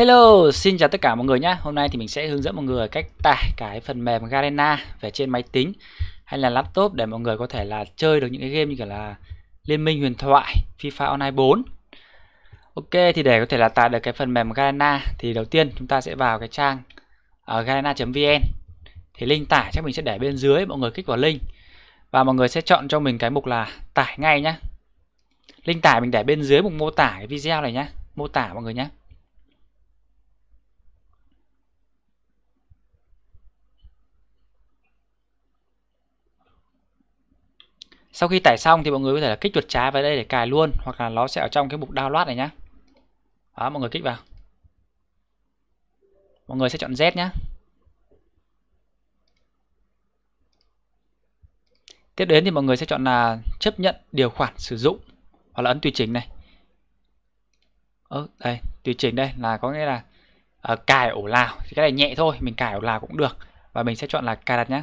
Hello, xin chào tất cả mọi người nhé. Hôm nay thì mình sẽ hướng dẫn mọi người cách tải cái phần mềm Garena về trên máy tính hay là laptop để mọi người có thể là chơi được những cái game như kiểu là Liên minh huyền thoại, FIFA Online 4. Ok, thì để có thể là tải được cái phần mềm Garena thì đầu tiên chúng ta sẽ vào cái trang uh, ờ, garena.vn. Thì link tải chắc mình sẽ để bên dưới, mọi người kích vào link và mọi người sẽ chọn cho mình cái mục là tải ngay nhé. Link tải mình để bên dưới mục mô tả cái video này nhé, mô tả mọi người nhé sau khi tải xong thì mọi người có thể là kích chuột trái vào đây để cài luôn hoặc là nó sẽ ở trong cái mục download này nhá đó mọi người kích vào mọi người sẽ chọn Z nhé tiếp đến thì mọi người sẽ chọn là chấp nhận điều khoản sử dụng hoặc là ấn tùy chỉnh này ở đây tùy chỉnh đây là có nghĩa là uh, cài ổ lào thì cái này nhẹ thôi mình cài ổ lào cũng được và mình sẽ chọn là cài đặt nhé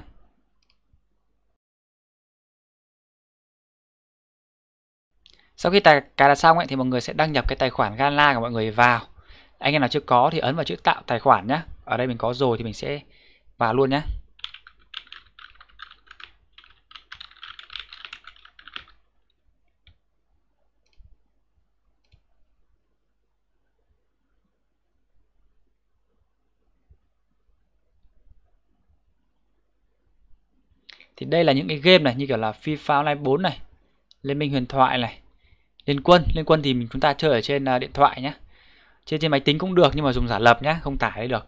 sau khi tài cài đặt xong ấy, thì mọi người sẽ đăng nhập cái tài khoản Gala của mọi người vào anh em nào chưa có thì ấn vào chữ tạo tài khoản nhé ở đây mình có rồi thì mình sẽ vào luôn nhé thì đây là những cái game này như kiểu là FIFA Online 4 này Liên minh huyền thoại này liên quân liên quân thì mình chúng ta chơi ở trên à, điện thoại nhé trên trên máy tính cũng được nhưng mà dùng giả lập nhé không tải được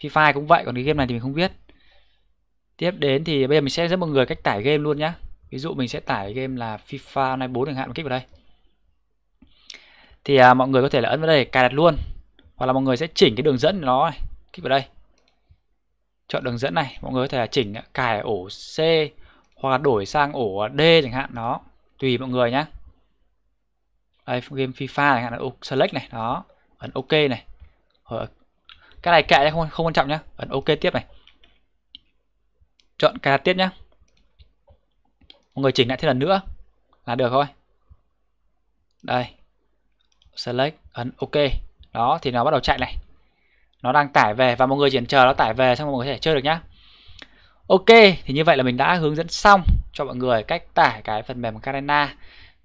FIFA cũng vậy còn cái game này thì mình không biết tiếp đến thì bây giờ mình sẽ dẫn mọi người cách tải game luôn nhé ví dụ mình sẽ tải game là FIFA này bốn chẳng hạn mình kích vào đây thì à, mọi người có thể là ấn vào đây để cài đặt luôn hoặc là mọi người sẽ chỉnh cái đường dẫn nó kích vào đây chọn đường dẫn này mọi người có thể là chỉnh à, cài ổ C hoặc là đổi sang ổ D chẳng hạn nó, tùy mọi người nhé đây, game FIFA này, ấn select này, đó, ấn OK này. cái này kệ đấy không không quan trọng nhá, ấn OK tiếp này. Chọn cài đặt tiếp nhá. Mọi người chỉnh lại thêm lần nữa là được thôi. Đây. Select, ấn OK. Đó thì nó bắt đầu chạy này. Nó đang tải về và mọi người chỉ chờ nó tải về xong mọi người có thể chơi được nhá. Ok, thì như vậy là mình đã hướng dẫn xong cho mọi người cách tải cái phần mềm Carena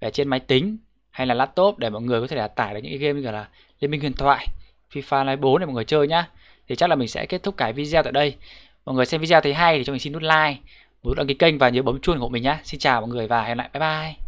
về trên máy tính hay là laptop để mọi người có thể là tải được những game như là Liên minh huyền thoại, FIFA 24 4 để mọi người chơi nhá. Thì chắc là mình sẽ kết thúc cái video tại đây. Mọi người xem video thấy hay thì cho mình xin nút like, nút đăng ký kênh và nhớ bấm chuông ủng hộ mình nhá. Xin chào mọi người và hẹn lại bye bye.